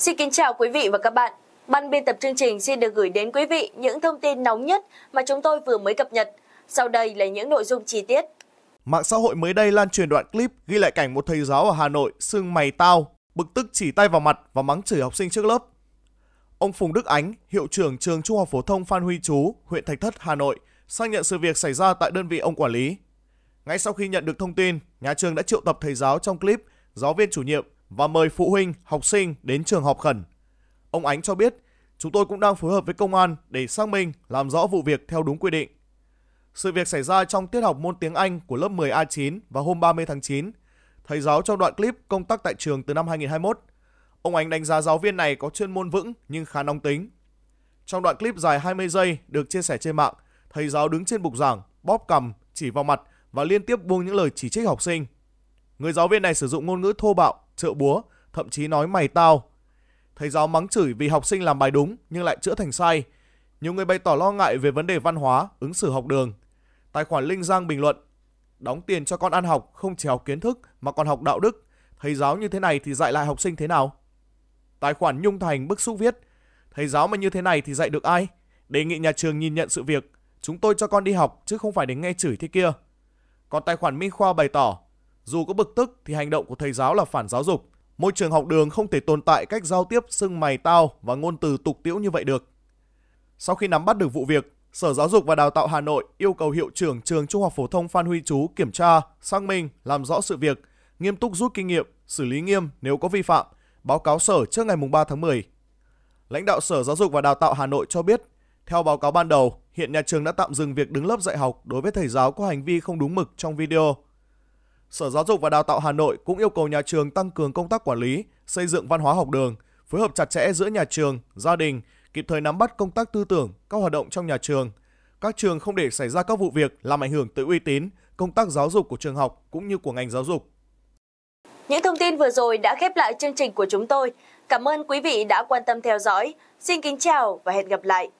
Xin kính chào quý vị và các bạn. Ban biên tập chương trình xin được gửi đến quý vị những thông tin nóng nhất mà chúng tôi vừa mới cập nhật. Sau đây là những nội dung chi tiết. Mạng xã hội mới đây lan truyền đoạn clip ghi lại cảnh một thầy giáo ở Hà Nội sưng mày tao, bực tức chỉ tay vào mặt và mắng chửi học sinh trước lớp. Ông Phùng Đức Ánh, hiệu trưởng trường Trung học phổ thông Phan Huy Chú, huyện Thạch Thất, Hà Nội, xác nhận sự việc xảy ra tại đơn vị ông quản lý. Ngay sau khi nhận được thông tin, nhà trường đã triệu tập thầy giáo trong clip, giáo viên chủ nhiệm và mời phụ huynh, học sinh đến trường họp khẩn. Ông Ánh cho biết, chúng tôi cũng đang phối hợp với công an để xác minh, làm rõ vụ việc theo đúng quy định. Sự việc xảy ra trong tiết học môn tiếng Anh của lớp 10A9 vào hôm 30 tháng 9. Thầy giáo trong đoạn clip công tác tại trường từ năm 2021. Ông Ánh đánh giá giáo viên này có chuyên môn vững nhưng khá nóng tính. Trong đoạn clip dài 20 giây được chia sẻ trên mạng, thầy giáo đứng trên bục giảng, bóp cằm, chỉ vào mặt và liên tiếp buông những lời chỉ trích học sinh Người giáo viên này sử dụng ngôn ngữ thô bạo, trợ búa, thậm chí nói mày tao. Thầy giáo mắng chửi vì học sinh làm bài đúng nhưng lại chữa thành sai. Nhiều người bày tỏ lo ngại về vấn đề văn hóa, ứng xử học đường. Tài khoản Linh Giang bình luận, đóng tiền cho con ăn học không chỉ học kiến thức mà còn học đạo đức. Thầy giáo như thế này thì dạy lại học sinh thế nào? Tài khoản Nhung Thành bức xúc viết, thầy giáo mà như thế này thì dạy được ai? Đề nghị nhà trường nhìn nhận sự việc, chúng tôi cho con đi học chứ không phải để nghe chửi thế kia. Còn tài khoản Minh Khoa bày tỏ, dù có bực tức thì hành động của thầy giáo là phản giáo dục. Môi trường học đường không thể tồn tại cách giao tiếp xưng mày tao và ngôn từ tục tiễu như vậy được. Sau khi nắm bắt được vụ việc, Sở Giáo dục và Đào tạo Hà Nội yêu cầu hiệu trưởng trường Trung học phổ thông Phan Huy Chú kiểm tra, xác minh, làm rõ sự việc, nghiêm túc rút kinh nghiệm, xử lý nghiêm nếu có vi phạm, báo cáo sở trước ngày 3 tháng 10. Lãnh đạo Sở Giáo dục và Đào tạo Hà Nội cho biết, theo báo cáo ban đầu, hiện nhà trường đã tạm dừng việc đứng lớp dạy học đối với thầy giáo có hành vi không đúng mực trong video Sở Giáo dục và Đào tạo Hà Nội cũng yêu cầu nhà trường tăng cường công tác quản lý, xây dựng văn hóa học đường, phối hợp chặt chẽ giữa nhà trường, gia đình, kịp thời nắm bắt công tác tư tưởng, các hoạt động trong nhà trường. Các trường không để xảy ra các vụ việc làm ảnh hưởng tới uy tín, công tác giáo dục của trường học cũng như của ngành giáo dục. Những thông tin vừa rồi đã khép lại chương trình của chúng tôi. Cảm ơn quý vị đã quan tâm theo dõi. Xin kính chào và hẹn gặp lại.